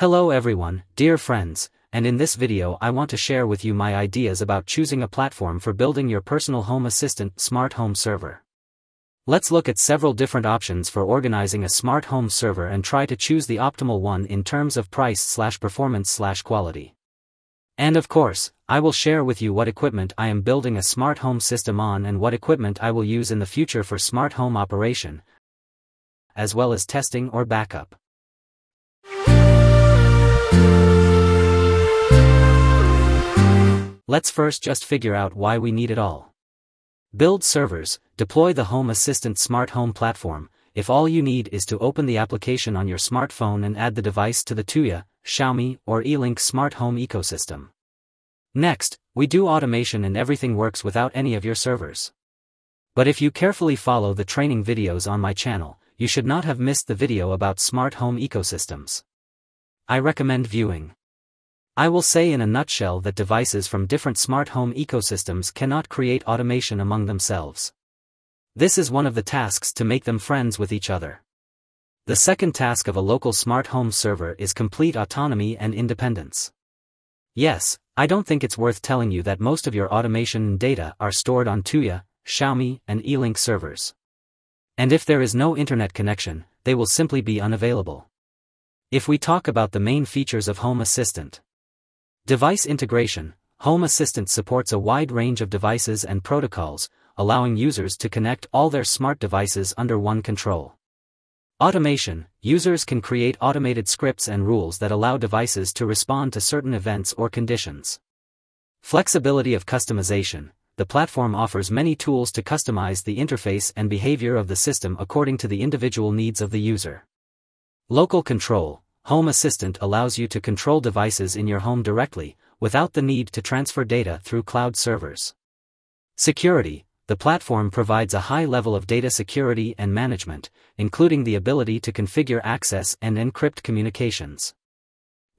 Hello everyone, dear friends, and in this video I want to share with you my ideas about choosing a platform for building your personal home assistant smart home server. Let's look at several different options for organizing a smart home server and try to choose the optimal one in terms of price slash performance slash quality. And of course, I will share with you what equipment I am building a smart home system on and what equipment I will use in the future for smart home operation, as well as testing or backup. Let's first just figure out why we need it all. Build servers, deploy the Home Assistant smart home platform, if all you need is to open the application on your smartphone and add the device to the Tuya, Xiaomi, or E-Link smart home ecosystem. Next, we do automation and everything works without any of your servers. But if you carefully follow the training videos on my channel, you should not have missed the video about smart home ecosystems. I recommend viewing. I will say in a nutshell that devices from different smart home ecosystems cannot create automation among themselves. This is one of the tasks to make them friends with each other. The second task of a local smart home server is complete autonomy and independence. Yes, I don't think it's worth telling you that most of your automation and data are stored on Tuya, Xiaomi, and Elink servers. And if there is no internet connection, they will simply be unavailable. If we talk about the main features of Home Assistant, Device integration Home Assistant supports a wide range of devices and protocols, allowing users to connect all their smart devices under one control. Automation Users can create automated scripts and rules that allow devices to respond to certain events or conditions. Flexibility of customization The platform offers many tools to customize the interface and behavior of the system according to the individual needs of the user. Local control Home Assistant allows you to control devices in your home directly, without the need to transfer data through cloud servers. Security The platform provides a high level of data security and management, including the ability to configure access and encrypt communications.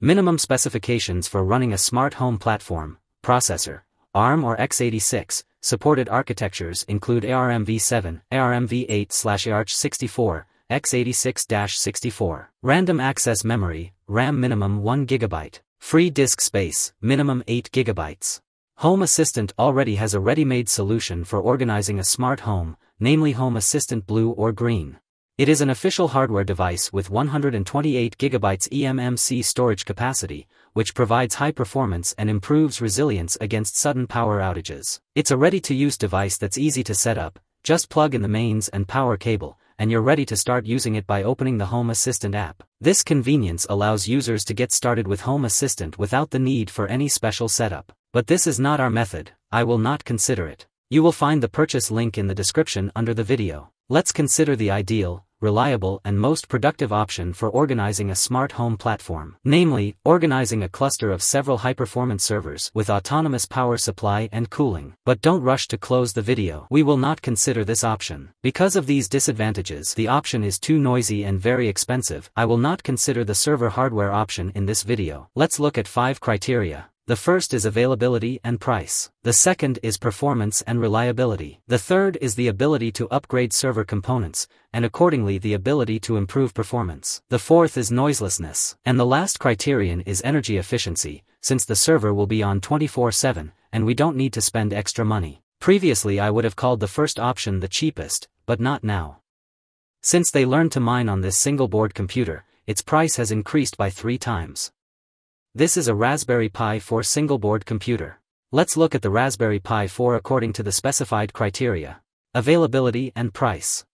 Minimum specifications for running a smart home platform, processor, ARM or x86, supported architectures include ARMv7, ARMv8/ARCH64, x86-64. Random access memory, RAM minimum 1 GB. Free disk space, minimum 8 GB. Home Assistant already has a ready-made solution for organizing a smart home, namely Home Assistant Blue or Green. It is an official hardware device with 128 GB eMMC storage capacity, which provides high performance and improves resilience against sudden power outages. It's a ready-to-use device that's easy to set up, just plug in the mains and power cable, and you're ready to start using it by opening the Home Assistant app. This convenience allows users to get started with Home Assistant without the need for any special setup. But this is not our method, I will not consider it. You will find the purchase link in the description under the video. Let's consider the ideal, reliable and most productive option for organizing a smart home platform, namely, organizing a cluster of several high-performance servers with autonomous power supply and cooling. But don't rush to close the video. We will not consider this option. Because of these disadvantages, the option is too noisy and very expensive. I will not consider the server hardware option in this video. Let's look at 5 criteria. The first is availability and price. The second is performance and reliability. The third is the ability to upgrade server components, and accordingly the ability to improve performance. The fourth is noiselessness. And the last criterion is energy efficiency, since the server will be on 24-7, and we don't need to spend extra money. Previously I would have called the first option the cheapest, but not now. Since they learned to mine on this single board computer, its price has increased by three times. This is a Raspberry Pi 4 single-board computer. Let's look at the Raspberry Pi 4 according to the specified criteria. Availability and price.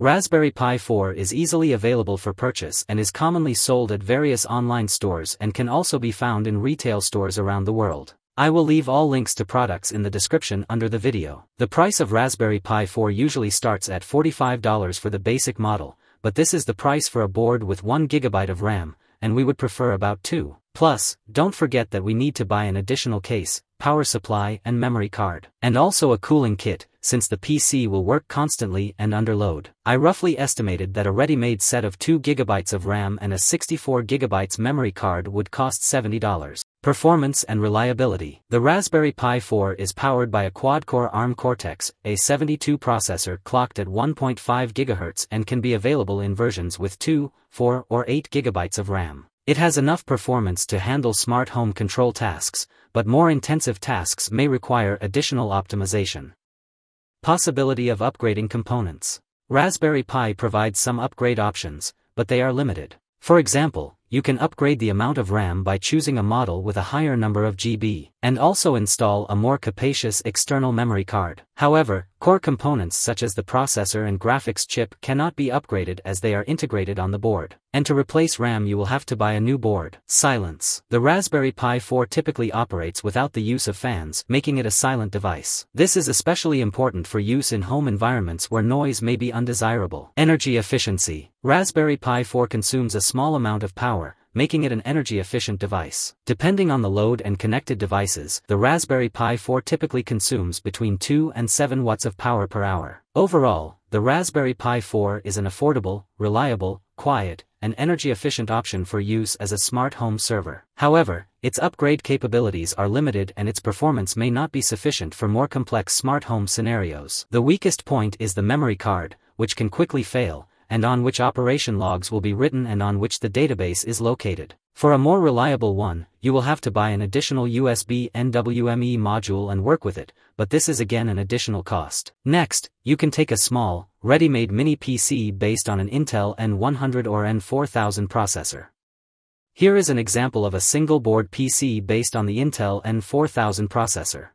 Raspberry Pi 4 is easily available for purchase and is commonly sold at various online stores and can also be found in retail stores around the world. I will leave all links to products in the description under the video. The price of Raspberry Pi 4 usually starts at $45 for the basic model, but this is the price for a board with 1GB of RAM, and we would prefer about 2. Plus, don't forget that we need to buy an additional case, power supply and memory card, and also a cooling kit, since the PC will work constantly and under load. I roughly estimated that a ready-made set of 2GB of RAM and a 64GB memory card would cost $70. Performance and reliability. The Raspberry Pi 4 is powered by a quad-core ARM Cortex, A72 processor clocked at 1.5 GHz and can be available in versions with 2, 4 or 8 GB of RAM. It has enough performance to handle smart home control tasks, but more intensive tasks may require additional optimization. Possibility of upgrading components. Raspberry Pi provides some upgrade options, but they are limited. For example, you can upgrade the amount of RAM by choosing a model with a higher number of GB and also install a more capacious external memory card. However, core components such as the processor and graphics chip cannot be upgraded as they are integrated on the board. And to replace RAM you will have to buy a new board. Silence. The Raspberry Pi 4 typically operates without the use of fans, making it a silent device. This is especially important for use in home environments where noise may be undesirable. Energy efficiency. Raspberry Pi 4 consumes a small amount of power, making it an energy-efficient device. Depending on the load and connected devices, the Raspberry Pi 4 typically consumes between 2 and 7 watts of power per hour. Overall, the Raspberry Pi 4 is an affordable, reliable, quiet, and energy-efficient option for use as a smart home server. However, its upgrade capabilities are limited and its performance may not be sufficient for more complex smart home scenarios. The weakest point is the memory card, which can quickly fail, and on which operation logs will be written and on which the database is located. For a more reliable one, you will have to buy an additional USB NWME module and work with it, but this is again an additional cost. Next, you can take a small, ready-made mini PC based on an Intel N100 or N4000 processor. Here is an example of a single board PC based on the Intel N4000 processor.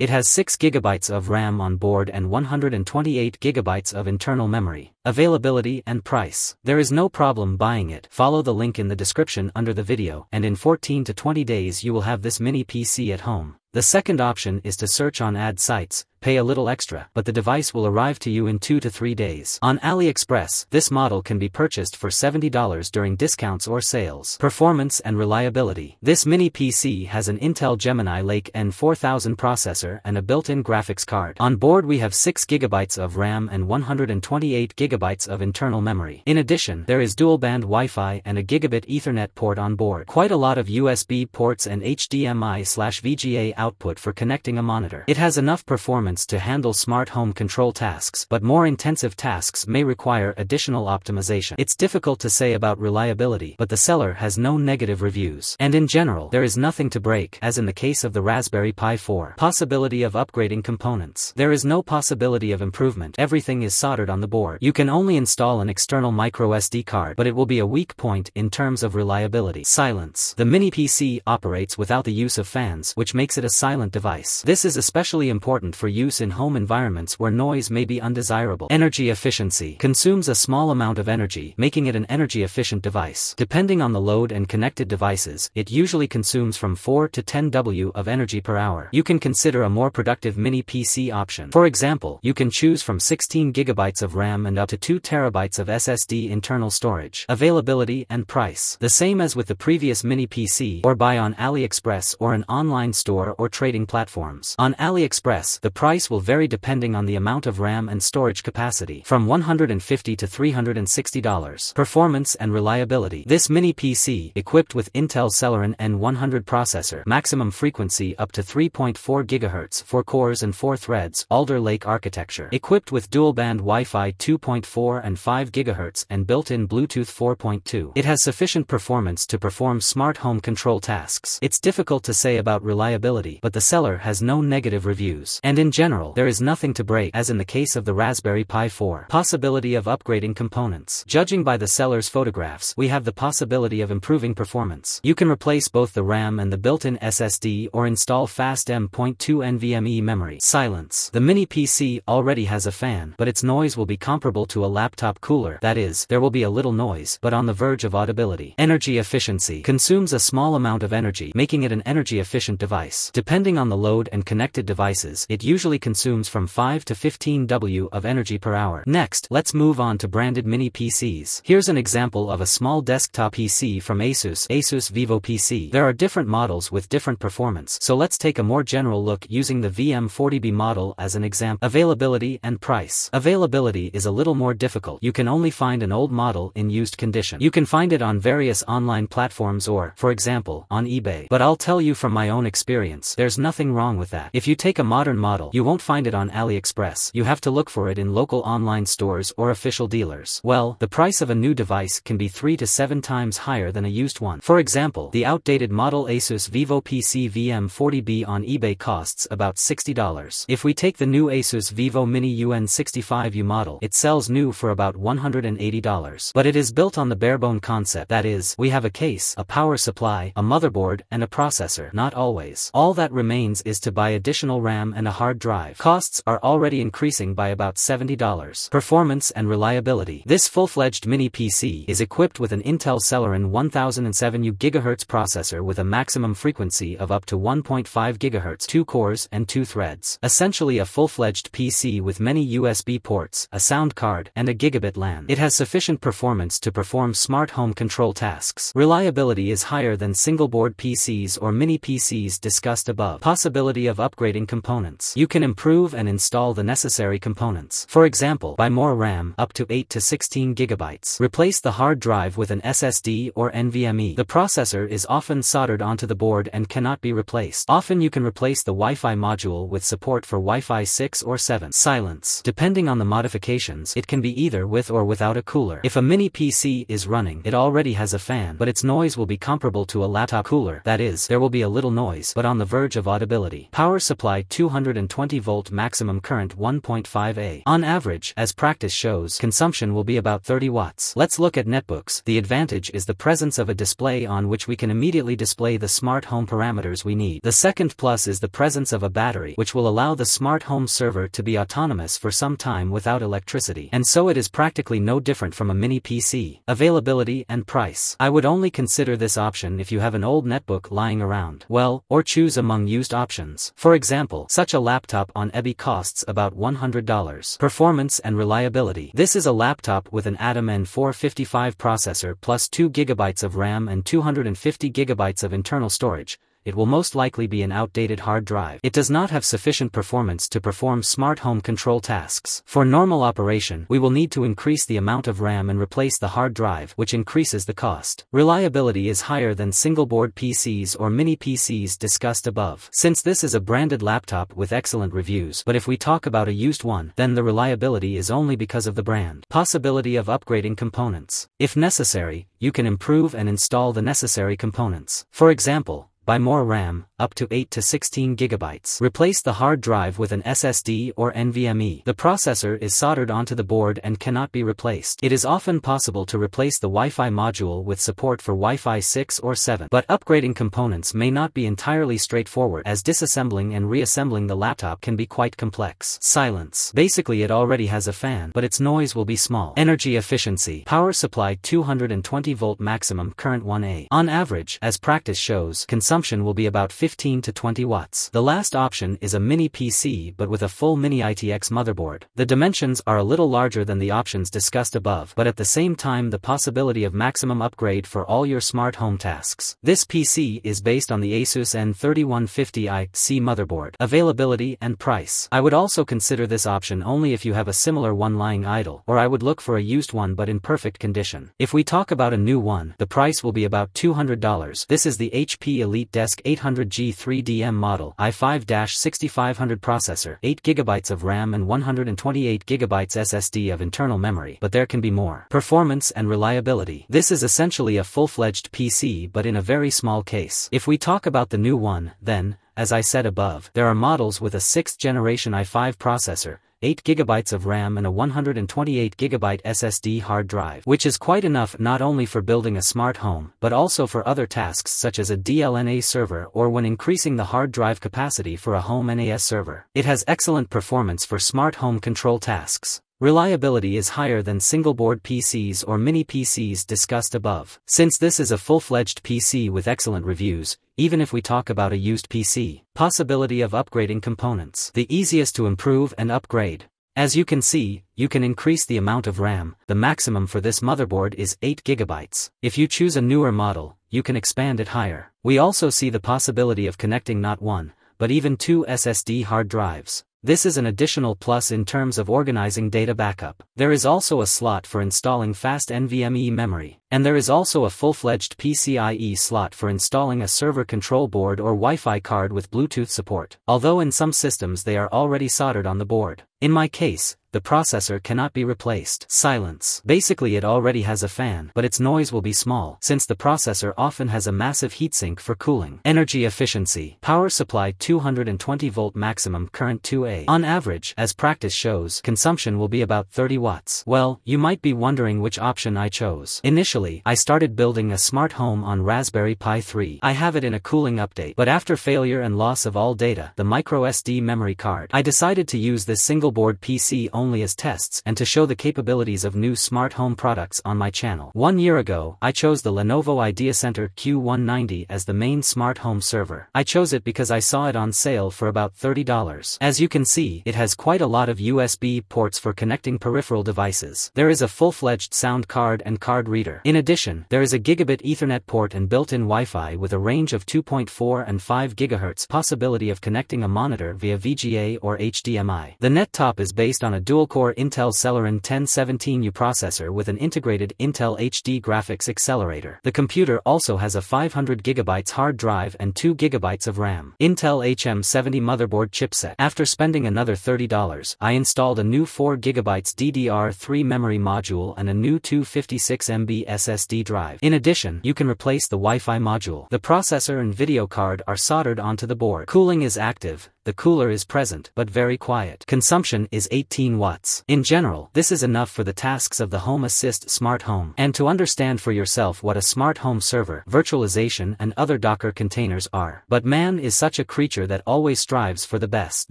It has 6GB of RAM on board and 128GB of internal memory. Availability and price. There is no problem buying it. Follow the link in the description under the video and in 14 to 20 days you will have this mini PC at home. The second option is to search on ad sites, pay a little extra, but the device will arrive to you in 2 to 3 days. On AliExpress, this model can be purchased for $70 during discounts or sales. Performance and reliability. This mini PC has an Intel Gemini Lake N4000 processor and a built-in graphics card. On board we have 6GB of RAM and 128GB of internal memory. In addition, there is dual-band Wi-Fi and a gigabit Ethernet port on board. Quite a lot of USB ports and HDMI slash VGA output for connecting a monitor. It has enough performance to handle smart home control tasks but more intensive tasks may require additional optimization. It's difficult to say about reliability but the seller has no negative reviews. And in general there is nothing to break as in the case of the Raspberry Pi 4. Possibility of upgrading components. There is no possibility of improvement. Everything is soldered on the board. You can only install an external micro SD card but it will be a weak point in terms of reliability. Silence. The mini PC operates without the use of fans which makes it a silent device. This is especially important for you use in home environments where noise may be undesirable. Energy efficiency consumes a small amount of energy, making it an energy-efficient device. Depending on the load and connected devices, it usually consumes from 4 to 10 W of energy per hour. You can consider a more productive mini PC option. For example, you can choose from 16 GB of RAM and up to 2 TB of SSD internal storage. Availability and price. The same as with the previous mini PC or buy on AliExpress or an online store or trading platforms. On AliExpress, the price price will vary depending on the amount of RAM and storage capacity from $150 to $360. Performance and reliability This mini PC, equipped with Intel Celeron N100 processor, maximum frequency up to 3.4 GHz, 4 cores and 4 threads, Alder Lake architecture, equipped with dual-band Wi-Fi 2.4 and 5 GHz and built-in Bluetooth 4.2. It has sufficient performance to perform smart home control tasks. It's difficult to say about reliability, but the seller has no negative reviews. And in general, there is nothing to break as in the case of the Raspberry Pi 4. Possibility of upgrading components. Judging by the seller's photographs, we have the possibility of improving performance. You can replace both the RAM and the built-in SSD or install fast M.2 NVMe memory. Silence. The mini PC already has a fan, but its noise will be comparable to a laptop cooler, that is, there will be a little noise, but on the verge of audibility. Energy efficiency. Consumes a small amount of energy, making it an energy-efficient device. Depending on the load and connected devices, it usually usually consumes from 5 to 15 W of energy per hour. Next, let's move on to branded mini PCs. Here's an example of a small desktop PC from Asus, Asus Vivo PC. There are different models with different performance, so let's take a more general look using the VM40B model as an example. Availability and price. Availability is a little more difficult. You can only find an old model in used condition. You can find it on various online platforms or, for example, on eBay. But I'll tell you from my own experience, there's nothing wrong with that. If you take a modern model, you won't find it on AliExpress. You have to look for it in local online stores or official dealers. Well, the price of a new device can be 3 to 7 times higher than a used one. For example, the outdated model Asus Vivo PC VM40B on eBay costs about $60. If we take the new Asus Vivo Mini UN65U model, it sells new for about $180. But it is built on the barebone concept, that is, we have a case, a power supply, a motherboard, and a processor, not always. All that remains is to buy additional RAM and a hard drive drive. Costs are already increasing by about $70. Performance and reliability. This full-fledged mini PC is equipped with an Intel Celeron 1007U GHz processor with a maximum frequency of up to 1.5 GHz, 2 cores and 2 threads. Essentially a full-fledged PC with many USB ports, a sound card, and a gigabit LAN. It has sufficient performance to perform smart home control tasks. Reliability is higher than single-board PCs or mini PCs discussed above. Possibility of upgrading components. You can improve and install the necessary components. For example, buy more RAM up to 8 to 16 gigabytes. Replace the hard drive with an SSD or NVMe. The processor is often soldered onto the board and cannot be replaced. Often you can replace the Wi-Fi module with support for Wi-Fi 6 or 7. Silence. Depending on the modifications, it can be either with or without a cooler. If a mini PC is running, it already has a fan, but its noise will be comparable to a laptop cooler. That is, there will be a little noise, but on the verge of audibility. Power supply 220 20 volt maximum current 1.5A. On average, as practice shows, consumption will be about 30 watts. Let's look at netbooks. The advantage is the presence of a display on which we can immediately display the smart home parameters we need. The second plus is the presence of a battery which will allow the smart home server to be autonomous for some time without electricity. And so it is practically no different from a mini PC. Availability and price. I would only consider this option if you have an old netbook lying around. Well, or choose among used options. For example, such a laptop laptop on EBI costs about $100. Performance and reliability. This is a laptop with an Atom N455 processor plus 2GB of RAM and 250GB of internal storage, it will most likely be an outdated hard drive. It does not have sufficient performance to perform smart home control tasks. For normal operation, we will need to increase the amount of RAM and replace the hard drive which increases the cost. Reliability is higher than single-board PCs or mini PCs discussed above. Since this is a branded laptop with excellent reviews but if we talk about a used one, then the reliability is only because of the brand. Possibility of upgrading components. If necessary, you can improve and install the necessary components. For example, by more RAM up to 8 to 16 gigabytes. Replace the hard drive with an SSD or NVMe. The processor is soldered onto the board and cannot be replaced. It is often possible to replace the Wi-Fi module with support for Wi-Fi 6 or 7, but upgrading components may not be entirely straightforward as disassembling and reassembling the laptop can be quite complex. Silence. Basically it already has a fan, but its noise will be small. Energy efficiency. Power supply 220 volt maximum current 1A. On average, as practice shows, consumption will be about 50 15 to 20 watts. The last option is a mini PC but with a full mini ITX motherboard. The dimensions are a little larger than the options discussed above but at the same time the possibility of maximum upgrade for all your smart home tasks. This PC is based on the Asus N3150iC motherboard. Availability and price. I would also consider this option only if you have a similar one lying idle or I would look for a used one but in perfect condition. If we talk about a new one, the price will be about $200. This is the HP Elite Desk 800 G3DM model i5-6500 processor, 8GB of RAM and 128GB SSD of internal memory, but there can be more. Performance and reliability. This is essentially a full-fledged PC but in a very small case. If we talk about the new one, then, as I said above, there are models with a 6th generation i5 processor, 8GB of RAM and a 128GB SSD hard drive, which is quite enough not only for building a smart home, but also for other tasks such as a DLNA server or when increasing the hard drive capacity for a home NAS server. It has excellent performance for smart home control tasks. Reliability is higher than single-board PCs or mini-PCs discussed above. Since this is a full-fledged PC with excellent reviews, even if we talk about a used PC. Possibility of upgrading components. The easiest to improve and upgrade. As you can see, you can increase the amount of RAM. The maximum for this motherboard is 8GB. If you choose a newer model, you can expand it higher. We also see the possibility of connecting not one, but even two SSD hard drives. This is an additional plus in terms of organizing data backup. There is also a slot for installing fast NVMe memory. And there is also a full-fledged PCIe slot for installing a server control board or Wi-Fi card with Bluetooth support, although in some systems they are already soldered on the board. In my case, the processor cannot be replaced. Silence. Basically it already has a fan, but its noise will be small, since the processor often has a massive heatsink for cooling. Energy efficiency. Power supply 220 volt maximum current 2A. On average, as practice shows, consumption will be about 30 watts. Well, you might be wondering which option I chose. Initially Eventually, I started building a smart home on Raspberry Pi 3. I have it in a cooling update, but after failure and loss of all data, the microSD memory card, I decided to use this single board PC only as tests and to show the capabilities of new smart home products on my channel. One year ago, I chose the Lenovo IdeaCenter Q190 as the main smart home server. I chose it because I saw it on sale for about $30. As you can see, it has quite a lot of USB ports for connecting peripheral devices. There is a full-fledged sound card and card reader. In in addition, there is a gigabit Ethernet port and built-in Wi-Fi with a range of 2.4 and 5 GHz possibility of connecting a monitor via VGA or HDMI. The NetTop is based on a dual-core Intel Celeron 1017U processor with an integrated Intel HD graphics accelerator. The computer also has a 500 GB hard drive and 2 GB of RAM. Intel HM70 motherboard chipset. After spending another $30, I installed a new 4 GB DDR3 memory module and a new 256 MB SSD drive. In addition, you can replace the Wi-Fi module. The processor and video card are soldered onto the board. Cooling is active, the cooler is present but very quiet. Consumption is 18 watts. In general, this is enough for the tasks of the Home Assist smart home. And to understand for yourself what a smart home server, virtualization and other Docker containers are. But man is such a creature that always strives for the best.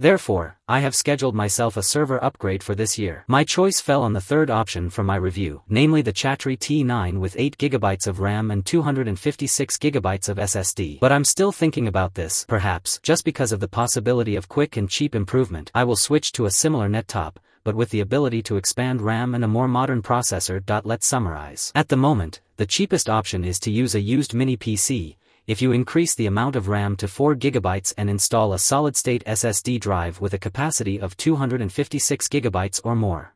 Therefore, I have scheduled myself a server upgrade for this year. My choice fell on the third option from my review, namely the Chatri T9 with 8GB of RAM and 256GB of SSD. But I'm still thinking about this, perhaps, just because of the possibility of quick and cheap improvement I will switch to a similar nettop, but with the ability to expand RAM and a more modern processor. Let's summarize. At the moment, the cheapest option is to use a used mini PC, if you increase the amount of RAM to 4GB and install a solid-state SSD drive with a capacity of 256GB or more.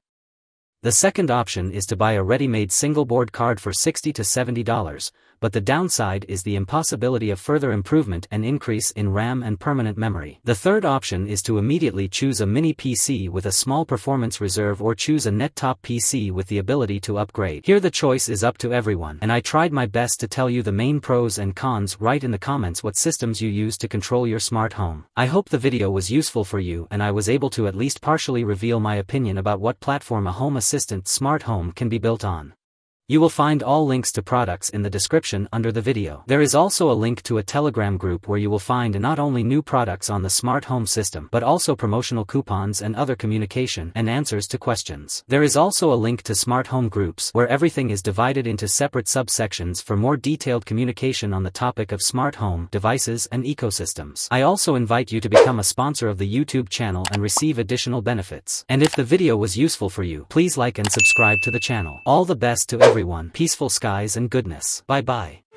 The second option is to buy a ready-made single-board card for $60 to $70, but the downside is the impossibility of further improvement and increase in RAM and permanent memory. The third option is to immediately choose a mini PC with a small performance reserve or choose a nettop PC with the ability to upgrade. Here the choice is up to everyone, and I tried my best to tell you the main pros and cons write in the comments what systems you use to control your smart home. I hope the video was useful for you and I was able to at least partially reveal my opinion about what platform a home assistant smart home can be built on. You will find all links to products in the description under the video. There is also a link to a Telegram group where you will find not only new products on the smart home system but also promotional coupons and other communication and answers to questions. There is also a link to smart home groups where everything is divided into separate subsections for more detailed communication on the topic of smart home, devices and ecosystems. I also invite you to become a sponsor of the YouTube channel and receive additional benefits. And if the video was useful for you, please like and subscribe to the channel. All the best to everyone everyone peaceful skies and goodness. Bye bye.